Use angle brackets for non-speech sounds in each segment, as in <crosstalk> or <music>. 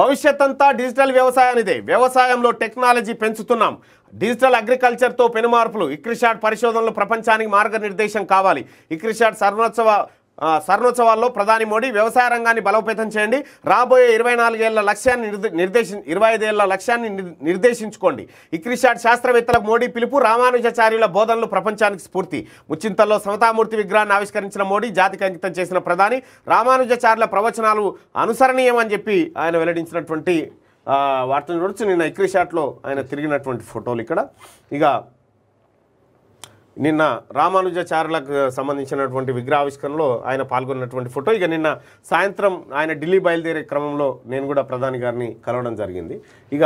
భవిష్యత్ అంతా డిజిటల్ వ్యవసాయానిదే వ్యవసాయంలో టెక్నాలజీ పెంచుతున్నాం డిజిటల్ అగ్రికల్చర్తో పెనుమార్పులు ఇక్రిషాట్ పరిశోధనలు ప్రపంచానికి మార్గనిర్దేశం కావాలి ఇక్రిషాట్ సర్వోత్సవ స్వర్ణోత్సవాల్లో ప్రధాని మోడీ వ్యవసాయ రంగాన్ని బలోపేతం చేయండి రాబోయే ఇరవై నాలుగేళ్ల లక్ష్యాన్ని నిర్దేశి ఇరవై ఐదేళ్ల లక్ష్యాన్ని నిర్దేశించుకోండి ఇక్రిషాట్ శాస్త్రవేత్తలకు మోడీ పిలుపు రామానుజాచార్యుల బోధనలు ప్రపంచానికి స్ఫూర్తి ముచ్చింతల్లో సమతామూర్తి విగ్రహాన్ని ఆవిష్కరించిన మోడీ జాతికి అంకితం చేసిన ప్రధాని రామానుజాచార్యుల ప్రవచనాలు అనుసరణీయం అని చెప్పి ఆయన వెల్లడించినటువంటి వార్తను చూడొచ్చు నిన్న ఇక్రిషాట్లో ఆయన తిరిగినటువంటి ఫోటోలు ఇక్కడ ఇక నిన్న రామానుజాచార్యులకు సంబంధించినటువంటి విగ్రహావిష్కరణలో ఆయన పాల్గొన్నటువంటి ఫోటో ఇక నిన్న సాయంత్రం ఆయన ఢిల్లీ బయలుదేరే క్రమంలో నేను కూడా ప్రధాని గారిని కలవడం జరిగింది ఇక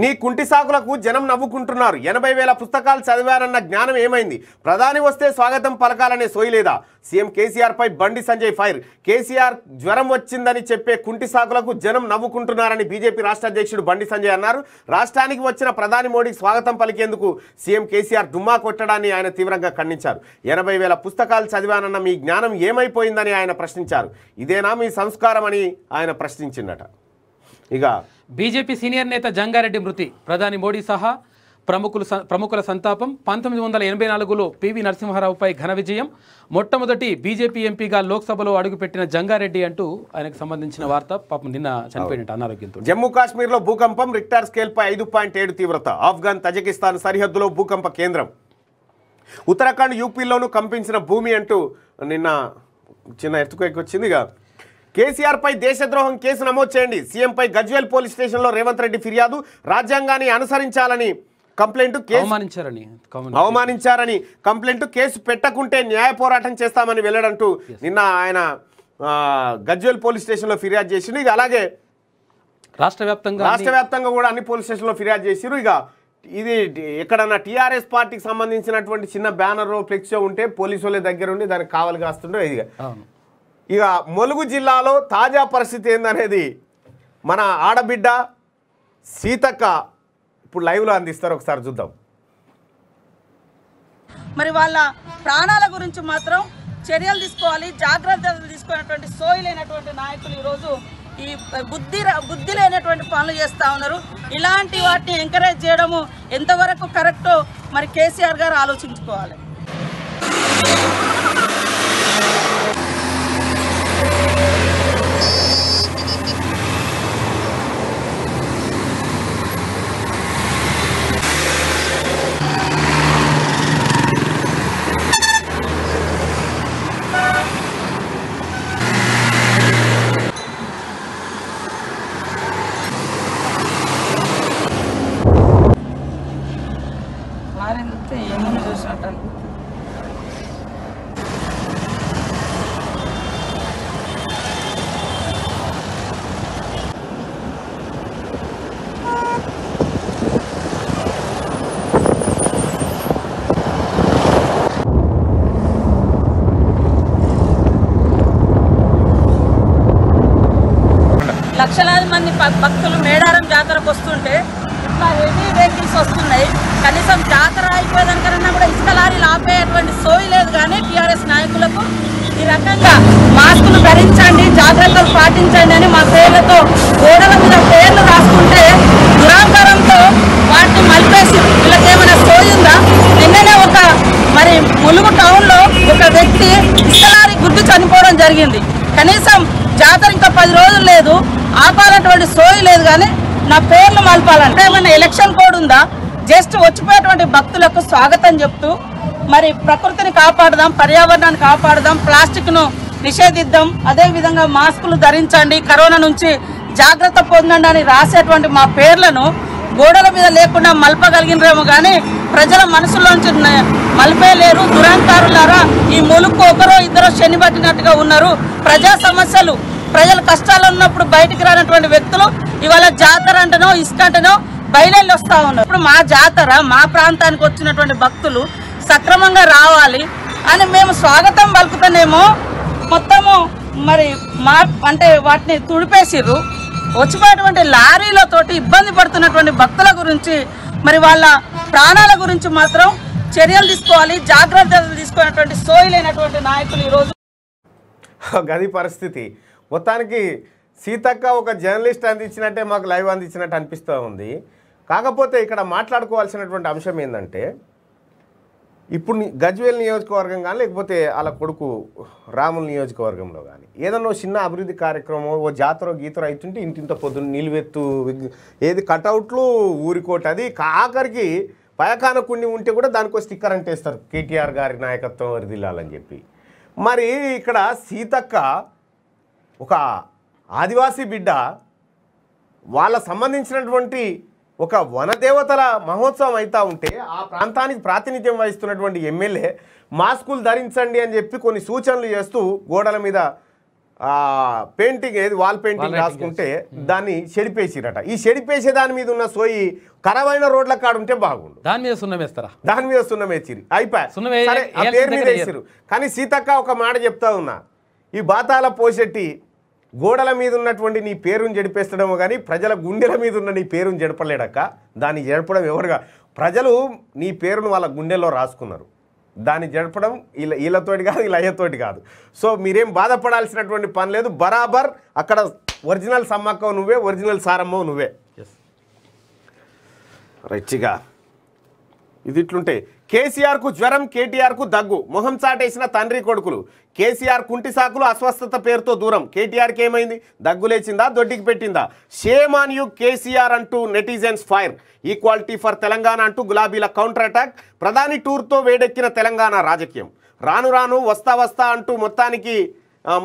నీ కుంటి సాకులకు జనం నవ్వుకుంటున్నారు ఎనభై వేల పుస్తకాలు చదివారన్న జ్ఞానం ఏమైంది ప్రధాని వస్తే స్వాగతం పలకాలనే సోయలేదా సీఎం కేసీఆర్ పై బండి సంజయ్ ఫైర్ కేసీఆర్ జ్వరం వచ్చిందని చెప్పే కుంటి సాకులకు జనం నవ్వుకుంటున్నారని బీజేపీ రాష్ట్ర అధ్యక్షుడు బండి సంజయ్ అన్నారు రాష్ట్రానికి వచ్చిన ప్రధాని మోడీకి స్వాగతం పలికేందుకు సీఎం కేసీఆర్ దుమ్మా కొట్టడాన్ని ఆయన తీవ్రంగా ఖండించారు ఎనభై వేల పుస్తకాలు చదివానన్న మీ జ్ఞానం ఏమైపోయిందని ఆయన ప్రశ్నించారు ఇదేనా మీ సంస్కారం అని ఆయన ప్రశ్నించిందట ఇక బీజేపీ సీనియర్ నేత జంగారెడ్డి మృతి ప్రధాని మోడీ సహా ప్రముఖులు ప్రముఖుల సంతాపం పంతొమ్మిది వందల ఎనభై నాలుగులో పివి నరసింహారావుపై ఘన విజయం మొట్టమొదటి బీజేపీ ఎంపీగా లోక్సభలో అడుగుపెట్టిన జంగారెడ్డి అంటూ ఆయనకు సంబంధించిన వార్త పాపం నిన్న చనిపోయినట్టు అనారోగ్యంతో జమ్మూ కాశ్మీర్లో భూకంపం రిక్టార్ స్కేల్పై ఐదు పాయింట్ ఏడు తీవ్రత ఆఫ్ఘాన్ తజకిస్తాన్ సరిహద్దులో భూకంప కేంద్రం ఉత్తరాఖండ్ యూపీలోనూ కంపించిన భూమి అంటూ నిన్న చిన్న ఎర్త్క్వేక్ వచ్చిందిగా కేసీఆర్పై దేశద్రోహం కేసు నమోదు చేయండి సీఎంపై గజ్వేల్ పోలీస్ స్టేషన్లో రేవంత్ రెడ్డి ఫిర్యాదు రాజ్యాంగాన్ని అనుసరించాలని కంప్లైంట్ అవమానించారని అవమానించారని కంప్లైంట్ కేసు పెట్టకుంటే న్యాయ పోరాటం చేస్తామని వెళ్ళడంటూ నిన్న ఆయన గజ్వేల్ పోలీస్ స్టేషన్లో ఫిర్యాదు చేసిండు ఇక అలాగే రాష్ట్ర వ్యాప్తంగా రాష్ట్ర వ్యాప్తంగా కూడా అన్ని పోలీస్ స్టేషన్లో ఫిర్యాదు చేసిరు ఇక ఇది ఎక్కడన్నా టీఆర్ఎస్ పార్టీకి సంబంధించినటువంటి చిన్న బ్యానర్ ఫ్లెక్సీ ఉంటే పోలీసు వాళ్ళ దగ్గర ఉండి దానికి కావాలి కాస్తుండే ఇది ఇక ములుగు జిల్లాలో తాజా పరిస్థితి ఏందనేది మన ఆడబిడ్డ సీతక్క ఇప్పుడు లైవ్లో అందిస్తారు ఒకసారి చూద్దాం మరి వాళ్ళ ప్రాణాల గురించి మాత్రం చర్యలు తీసుకోవాలి జాగ్రత్తలు తీసుకునేటువంటి సోయి లేనటువంటి నాయకులు ఈరోజు ఈ బుద్ధి బుద్ధి లేనటువంటి పనులు చేస్తూ ఉన్నారు ఇలాంటి వాటిని ఎంకరేజ్ చేయడము ఎంతవరకు కరెక్టో మరి కేసీఆర్ గారు ఆలోచించుకోవాలి వేల మంది భక్తులు మేడారం జాతరకు వస్తుంటే ఇట్లా హెవీ వెహికల్స్ వస్తున్నాయి కనీసం జాతర అయిపోయేదానికన్నా కూడా ఇసుక లారీలు ఆపేటువంటి సోయి లేదు కానీ టీఆర్ఎస్ నాయకులకు ఈ రకంగా మాస్కులు ధరించండి జాగ్రత్తలు పాటించండి అని మా పేర్లతో గోడల మీద పేర్లు రాసుకుంటే దురాంకారంతో వాటిని మలిపేసి వీళ్ళకేమైనా సోయి ఉందా నిన్ననే ఒక మరి ములుగు టౌన్లో ఒక వ్యక్తి ఇసుక లారీ గుర్తు చనిపోవడం జరిగింది కనీసం జాతర ఇంకా పది రోజులు లేదు ఆపాలన్నటువంటి స్టోరీ లేదు కానీ నా పేర్లు మలపాలంటే ఏమైనా ఎలక్షన్ కోడ్ ఉందా జస్ట్ వచ్చిపోయేటువంటి భక్తులకు స్వాగతం చెప్తూ మరి ప్రకృతిని కాపాడదాం పర్యావరణాన్ని కాపాడదాం ప్లాస్టిక్ను నిషేధిద్దాం అదేవిధంగా మాస్కులు ధరించండి కరోనా నుంచి జాగ్రత్త పొందండి అని రాసేటువంటి మా పేర్లను గోడల మీద లేకుండా మలపగలిగినరేమో కానీ ప్రజల మనసులోంచి లేరు దురంకారులారా ఈ ములుకు ఒకరో ఇద్దరు శని ఉన్నారు ప్రజా సమస్యలు ప్రజలు కష్టాలు ఉన్నప్పుడు బయటికి రానటువంటి వ్యక్తులు ఇవాళ జాతర అంటనో ఇసుక అంటనో బయలు వస్తూ ఉన్నారు ఇప్పుడు మా జాతర మా ప్రాంతానికి వచ్చినటువంటి భక్తులు సక్రమంగా రావాలి అని మేము స్వాగతం పలుకుతానేమో మొత్తము మరి మా అంటే వాటిని తుడిపేసిర్రు వచ్చిపోయినటువంటి లారీలతోటి ఇబ్బంది పడుతున్నటువంటి భక్తుల గురించి మరి వాళ్ళ ప్రాణాల గురించి మాత్రం చర్యలు తీసుకోవాలి జాగ్రత్తలు తీసుకున్నటువంటి సోయి లేనటువంటి నాయకులు ఈరోజు గది పరిస్థితి మొత్తానికి సీతక్క ఒక జర్నలిస్ట్ అందించినట్టే మాకు లైవ్ అందించినట్టు అనిపిస్తూ ఉంది కాకపోతే ఇక్కడ మాట్లాడుకోవాల్సినటువంటి అంశం ఏంటంటే ఇప్పుడు గజ్వేల్ నియోజకవర్గం కానీ లేకపోతే వాళ్ళ కొడుకు రాముల నియోజకవర్గంలో కానీ ఏదన్నా చిన్న అభివృద్ధి కార్యక్రమం ఓ జాతర గీతర అవుతుంటే ఇంటింత పొద్దున్న నిలువెత్తు ఏది కటౌట్లు ఊరికోట అది ఆఖరికి పయకానకుండి ఉంటే కూడా దానికి స్టిక్కర్ అంటే కేటీఆర్ గారి నాయకత్వం వరిదిల్లాలని చెప్పి మరి ఇక్కడ సీతక్క ఒక ఆదివాసీ బిడ్డ వాళ్ళ సంబంధించినటువంటి ఒక వనదేవతల మహోత్సవం అవుతూ ఉంటే ఆ ప్రాంతానికి ప్రాతినిధ్యం వహిస్తున్నటువంటి ఎమ్మెల్యే మాస్కులు ధరించండి అని చెప్పి కొన్ని సూచనలు చేస్తూ గోడల మీద పెయింటింగ్ ఏది వాల్ పెయింటింగ్ రాసుకుంటే దాన్ని చెడిపేసిరట ఈ చెడిపేసే దాని మీద ఉన్న సోయి ఖరాబైన రోడ్ల కాడ ఉంటే బాగుండు దాని మీద సున్నం వేస్తారా దాని మీద సున్నం వేసిరి అయిపోయి పేరు మీద వేసిరు కానీ సీతక్క ఒక మాట చెప్తా ఉన్నా ఈ బాతాల పోసెట్టి గోడల మీద ఉన్నటువంటి నీ పేరును జడిపేస్తడమో కానీ ప్రజల గుండెల మీద ఉన్న నీ పేరును జడపలేడక్క దాన్ని జడపడం ఎవరుగా ప్రజలు నీ పేరును వాళ్ళ గుండెల్లో రాసుకున్నారు దాన్ని జడపడం ఇలా వీళ్ళతోటి కాదు అయ్యతోటి కాదు సో మీరేం బాధపడాల్సినటువంటి పని లేదు బరాబర్ అక్కడ ఒరిజినల్ సమ్మక్క నువ్వే ఒరిజినల్ సారమ్మ నువ్వే రచ్చిగా ఇది ఇట్లుంటాయి కేసీఆర్కు జ్వరం కేటీఆర్కు దగ్గు మొహం చాటేసిన తండ్రి కొడుకులు కేసీఆర్ కుంటి సాకులు అస్వస్థత పేరుతో దూరం కేటీఆర్కి ఏమైంది దగ్గు లేచిందా దొడ్డికి పెట్టిందా షేమ్ ఆన్ యూ కేసీఆర్ అంటూ netizens fire equality for Telangana అంటూ గులాబీల కౌంటర్ అటాక్ ప్రధాని టూర్తో వేడెక్కిన తెలంగాణ రాజకీయం రాను రాను వస్తా వస్తా అంటూ మొత్తానికి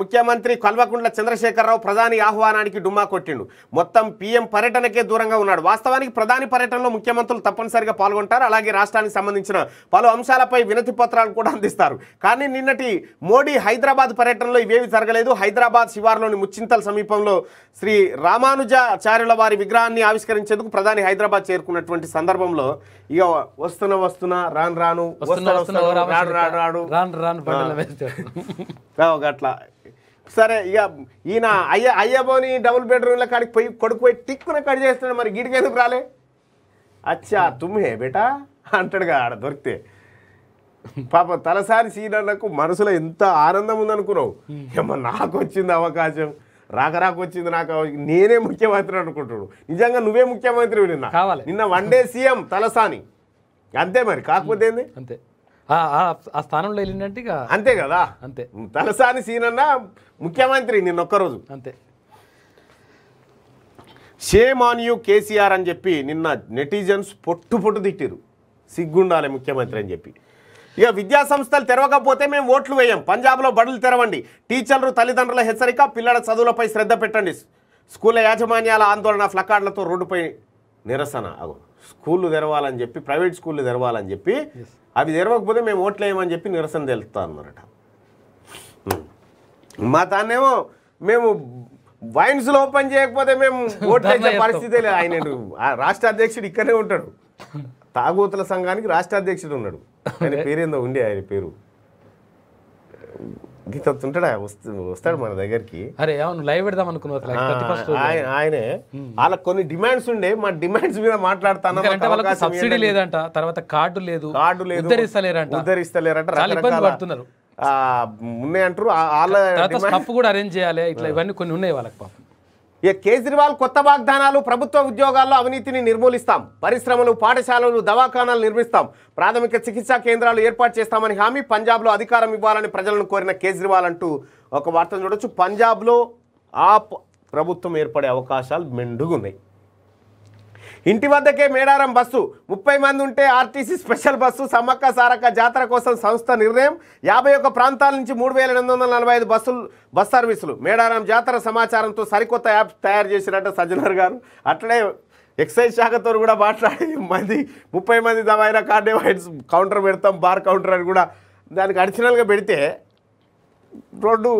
ముఖ్యమంత్రి కల్వకుంట్ల చంద్రశేఖరరావు ప్రధాని ఆహ్వానానికి డుమ్మా కొట్టిండు మొత్తం పీఎం పర్యటనకే దూరంగా ఉన్నాడు వాస్తవానికి ప్రధాని పర్యటనలో ముఖ్యమంత్రులు తప్పనిసరిగా పాల్గొంటారు అలాగే రాష్ట్రానికి సంబంధించిన పలు అంశాలపై వినతి పత్రాలు కూడా అందిస్తారు కానీ నిన్నటి మోడీ హైదరాబాద్ పర్యటనలో ఇవేవి జరగలేదు హైదరాబాద్ శివార్లోని ముచ్చింతల సమీపంలో శ్రీ రామానుజాచార్యుల వారి విగ్రహాన్ని ఆవిష్కరించేందుకు ప్రధాని హైదరాబాద్ చేరుకున్నటువంటి సందర్భంలో ఇక వస్తున్న వస్తున్న రాను రాను రాను రాను రాను రాను సరే ఇక ఈయన అయ్య అయ్యబోని డబుల్ బెడ్రూమ్లో కాడికి పోయి కొడుకు పోయి టిక్కున కట్ చేస్తున్నాడు మరి గీటికి ఎందుకు రాలే అచ్చా తుమ్మే బేటా అంటాడుగా ఆడ దొరికితే పాప తలసారి సీనర్లకు మనసులో ఎంత ఆనందం ఉందనుకున్నావు ఏమో నాకు వచ్చింది అవకాశం రాక రాక వచ్చింది నాకు నేనే ముఖ్యమంత్రి అనుకుంటాడు నిజంగా నువ్వే ముఖ్యమంత్రి నిన్న నిన్న వన్ డే సీఎం తలసాని అంతే మరి కాకపోతే ఏంది అంతే ఆ స్థానంలో వెళ్ళిందంటే ఇక అంతే కదా అంతే తలసాని అన్న ముఖ్యమంత్రి ఒక్కరోజు అంతే షేమ్ ఆన్ యూ కేసీఆర్ అని చెప్పి నిన్న నెటిజన్స్ పొట్టు పొట్టు తిట్టిరు సిగ్గుండాలి ముఖ్యమంత్రి అని చెప్పి ఇక విద్యా సంస్థలు తెరవకపోతే మేము ఓట్లు వేయం పంజాబ్లో బడులు తెరవండి టీచర్లు తల్లిదండ్రుల హెచ్చరిక పిల్లల చదువులపై శ్రద్ధ పెట్టండి స్కూల్ యాజమాన్యాల ఆందోళన ఫ్లకార్డులతో రోడ్డుపై నిరసన అవును స్కూళ్ళు తెరవాలని చెప్పి ప్రైవేట్ స్కూళ్ళు తెరవాలని చెప్పి అవి తెరవకపోతే మేము ఓట్లేయమని చెప్పి నిరసన తెలుస్తా అన్నమాట మా తానేమో మేము వైన్స్లో ఓపెన్ చేయకపోతే మేము <laughs> ఓట్లేసే పరిస్థితే లేదు ఆయన రాష్ట్ర అధ్యక్షుడు ఇక్కడే ఉంటాడు తాగూతుల సంఘానికి రాష్ట్ర అధ్యక్షుడు ఉన్నాడు ఆయన పేరేందో ఉండే ఆయన పేరు గీతొస్తుంటాడు వస్తాడు మన దగ్గరికి అరే అవును లైవ్ పెడదాం అనుకున్నావు ఆయనే వాళ్ళకి కొన్ని డిమాండ్స్ ఉండే మా డిమాండ్స్ మీద మాట్లాడతాను సబ్సిడీ లేదంట తర్వాత కార్డు లేదు కార్డు లేదు ఉద్ధరిస్తలేరంట ఉద్ధరిస్తలేరంట పడుతున్నారు ఉన్నాయంటారు వాళ్ళ కూడా అరేంజ్ చేయాలి ఇట్లా ఇవన్నీ కొన్ని ఉన్నాయి వాళ్ళకి పాపం ఇక కేజ్రీవాల్ కొత్త వాగ్దానాలు ప్రభుత్వ ఉద్యోగాల్లో అవినీతిని నిర్మూలిస్తాం పరిశ్రమలు పాఠశాలలు దవాఖానాలు నిర్మిస్తాం ప్రాథమిక చికిత్సా కేంద్రాలు ఏర్పాటు చేస్తామని హామీ పంజాబ్లో అధికారం ఇవ్వాలని ప్రజలను కోరిన కేజ్రీవాల్ అంటూ ఒక వార్తను చూడొచ్చు పంజాబ్లో ఆప్ ప్రభుత్వం ఏర్పడే అవకాశాలు మెండుగున్నాయి ఇంటి వద్దకే మేడారం బస్సు ముప్పై మంది ఉంటే RTC special bus Sammakka Sarakka జాతర కోసం సంస్థ నిర్ణయం యాభై ఒక్క ప్రాంతాల నుంచి మూడు వేల ఎనిమిది వందల నలభై ఐదు బస్సులు బస్ సర్వీసులు మేడారం జాతర సమాచారంతో సరికొత్త యాప్ తయారు చేసినట్టు సజ్జనర్ గారు అట్లే ఎక్సైజ్ శాఖతో కూడా మాట్లాడి మంది ముప్పై మంది దమైన కార్డివైడ్స్ కౌంటర్ పెడతాం బార్ కౌంటర్ అని కూడా దానికి అడిషనల్గా పెడితే రోడ్డు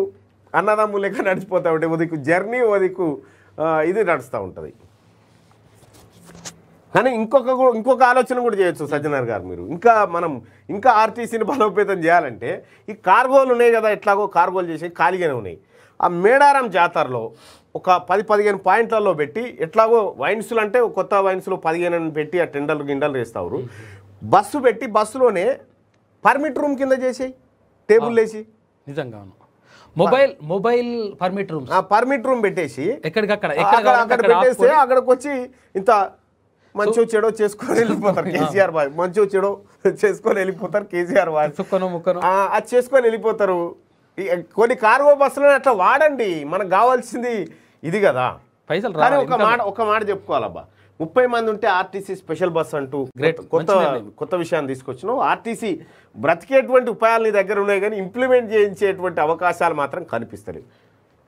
అన్నదమ్ము లెక్క నడిచిపోతూ ఉంటాయి ఉదయకు జర్నీ ఉదయకు ఇది నడుస్తూ ఉంటుంది కానీ ఇంకొక ఇంకొక ఆలోచన కూడా చేయొచ్చు సజ్జనార్ గారు మీరు ఇంకా మనం ఇంకా ఆర్టీసీని బలోపేతం చేయాలంటే ఈ కార్గోలు ఉన్నాయి కదా ఎట్లాగో కార్గోలు చేసి ఖాళీగానే ఉన్నాయి ఆ మేడారం జాతరలో ఒక పది పదిహేను పాయింట్లలో పెట్టి ఎట్లాగో వైన్స్లు అంటే కొత్త వైన్స్లో పదిహేను పెట్టి ఆ టెండర్లు గిండలు వేస్తారు బస్సు పెట్టి బస్సులోనే పర్మిట్ రూమ్ కింద చేసేయి టేబుల్ వేసి నిజంగా mobile mobile permit room permit room పెట్టేసి ఎక్కడికక్కడ అక్కడ పెట్టేస్తే అక్కడికి వచ్చి ఇంత మంచి వచ్చాడో <laughs> చేసుకొని వెళ్ళిపోతారు కేసీఆర్ బాయ్ మంచి వచ్చాడో చేసుకొని వెళ్ళిపోతారు కేసీఆర్ బాయ్ అది చేసుకొని వెళ్ళిపోతారు కొన్ని కార్గో బస్సులను అట్లా వాడండి మనకు కావాల్సింది ఇది కదా పైసలు కానీ ఒక మాట ఒక మాట చెప్పుకోవాలబ్బా ముప్పై మంది ఉంటే ఆర్టీసీ స్పెషల్ బస్ అంటూ గ్రేట్ కొత్త కొత్త విషయాన్ని తీసుకొచ్చినావు ఆర్టీసీ బ్రతికేటువంటి ఉపాయాలు నీ దగ్గర ఉన్నాయి కానీ ఇంప్లిమెంట్ చేయించేటువంటి అవకాశాలు మాత్రం కనిపిస్తలేవు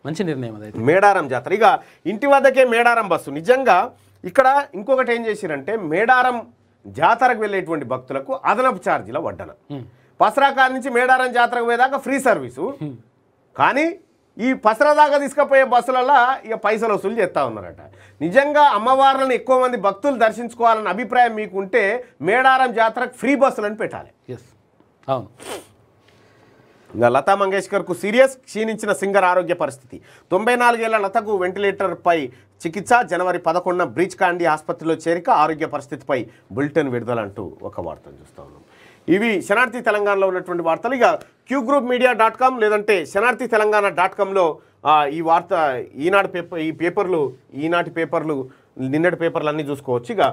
మంచి నిర్ణయం మేడారం జాతర ఇక ఇంటి వద్దకే మేడారం బస్సు నిజంగా ఇక్కడ ఇంకొకటి ఏం చేసిరంటే మేడారం జాతరకు వెళ్ళేటువంటి భక్తులకు అదనపు ఛార్జీల వడ్డన పసరాకాడ నుంచి మేడారం జాతరకు పోయేదాకా ఫ్రీ సర్వీసు కానీ ఈ పసరా దాకా తీసుకుపోయే బస్సులలో ఇక పైసలు వసూలు చేస్తూ ఉన్నారట నిజంగా అమ్మవార్లను ఎక్కువ మంది భక్తులు దర్శించుకోవాలన్న అభిప్రాయం మీకుంటే మేడారం జాతరకు ఫ్రీ బస్సులను పెట్టాలి ఎస్ అవును లతా మంగేష్కర్కు సీరియస్ క్షీణించిన సింగర్ ఆరోగ్య పరిస్థితి తొంభై నాలుగేళ్ల లతకు వెంటిలేటర్పై చికిత్స జనవరి పదకొండున బ్రిడ్జ్ కాండి ఆసుపత్రిలో చేరిక ఆరోగ్య పరిస్థితిపై బులెటిన్ విడుదలంటూ ఒక వార్తను చూస్తూ ఉన్నాం ఇవి శనార్థి తెలంగాణలో ఉన్నటువంటి వార్తలు ఇక Q group media dot com లేదంటే శనార్థి తెలంగాణ డాట్ కామ్లో ఈ వార్త ఈనాడు పేపర్ ఈ పేపర్లు ఈనాటి పేపర్లు నిన్నటి పేపర్లు అన్నీ చూసుకోవచ్చు ఇక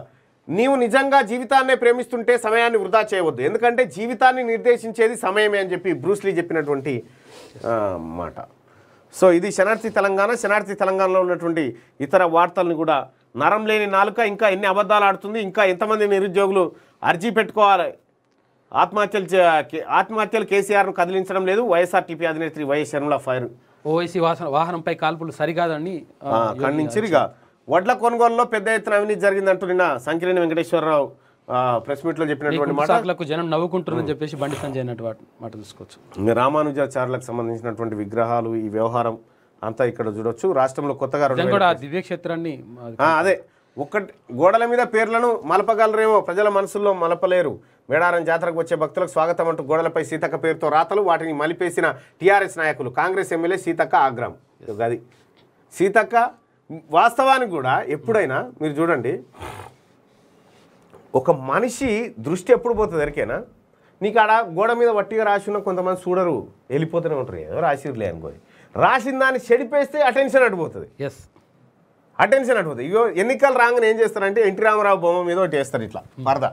నీవు నిజంగా జీవితాన్నే ప్రేమిస్తుంటే సమయాన్ని వృధా చేయవద్దు ఎందుకంటే జీవితాన్ని నిర్దేశించేది సమయమే అని చెప్పి బ్రూస్లీ చెప్పినటువంటి మాట సో ఇది శనార్థి తెలంగాణ శనార్థి తెలంగాణలో ఉన్నటువంటి ఇతర వార్తలను కూడా నరం లేని నాలుక ఇంకా ఎన్ని అబద్ధాలు ఆడుతుంది ఇంకా ఎంతమంది నిరుద్యోగులు అర్జీ పెట్టుకోవాలి ఆత్మహత్యలు ఆత్మహత్యలు కేసీఆర్ను కదిలించడం లేదు వైఎస్ఆర్టీపీ అధినేత్రి వైఎస్ శర్మల ఫైర్ ఓవైసీ వాహనంపై కాల్పులు సరికాదని ఖండించిరిగా వడ్ల కొనుగోలులో పెద్ద ఎత్తున అవినీతి జరిగిందంటూ నిన్న సంకిరేణి వెంకటేశ్వరరావు ప్రెస్ లో చెప్పినటువంటి మాటలకు జనం నవ్వుకుంటున్నారని చెప్పేసి బండి సంజయ్ మాట చూసుకోవచ్చు రామానుజాచార్యులకు సంబంధించినటువంటి విగ్రహాలు ఈ వ్యవహారం అంతా ఇక్కడ చూడొచ్చు రాష్ట్రంలో కొత్తగా దివ్యక్షేత్రాన్ని అదే ఒక్కటి గోడల మీద పేర్లను మలపగలరేమో ప్రజల మనసుల్లో మలపలేరు మేడారం జాతరకు వచ్చే భక్తులకు స్వాగతం అంటూ గోడలపై సీతక్క పేరుతో రాతలు వాటిని మలిపేసిన టీఆర్ఎస్ నాయకులు కాంగ్రెస్ ఎమ్మెల్యే సీతక్క ఆగ్రహం గది సీతక్క వాస్తవానికి కూడా ఎప్పుడైనా మీరు చూడండి ఒక మనిషి దృష్టి ఎప్పుడు పోతుంది ఎరికేనా నీకు ఆడ గోడ మీద వట్టిగా ఉన్న కొంతమంది చూడరు వెళ్ళిపోతూనే ఉంటారు ఏదో రాసిరులే అనుకోని రాసిన దాన్ని చెడిపేస్తే అటెన్షన్ అడిపోతుంది ఎస్ అటెన్షన్ అడిపోతుంది ఇగో ఎన్నికలు రాగానే ఏం చేస్తారంటే ఎన్టీ రామారావు బొమ్మ మీద ఒకటి వేస్తారు ఇట్లా వరద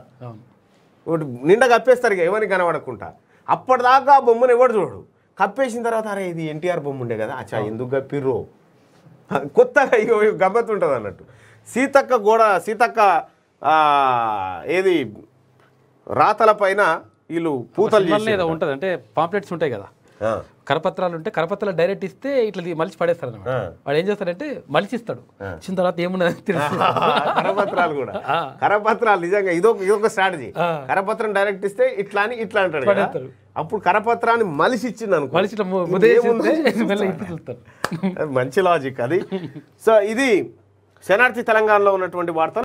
ఒకటి నిండా కప్పేస్తారు ఇక ఎవరిని కనబడకుండా అప్పటిదాకా ఆ బొమ్మను ఎవడు చూడు కప్పేసిన తర్వాత అరే ఇది ఎన్టీఆర్ బొమ్మ ఉండే కదా అచ్చా ఎందుకు కప్పిర్రో <laughs> కొత్తగా ఇక గమ్మత్ ఉంటుంది అన్నట్టు సీతక్క గోడ సీతక్క ఏది రాతల పైన వీళ్ళు పూతలు ఏదో ఉంటుంది అంటే పాంప్లెట్స్ ఉంటాయి కదా కరపత్రాలు ఉంటే కరపత్రాలు డైరెక్ట్ ఇస్తే ఇట్లా మలిచి పడేస్తారు అనమాట వాడు ఏం చేస్తారంటే మలిచి ఇస్తాడు తర్వాత ఏమున్నది తెలుసు కరపత్రాలు కూడా కరపత్రాలు నిజంగా ఇదొక ఇదొక స్ట్రాటజీ కరపత్రం డైరెక్ట్ ఇస్తే ఇట్లా అని ఇట్లా అంటాడు అప్పుడు కరపత్రాన్ని మలిసి ఇచ్చింది అనుకో <laughs> మంచి లాజిక్ అది సో ఇది శనార్థి తెలంగాణలో ఉన్నటువంటి వార్త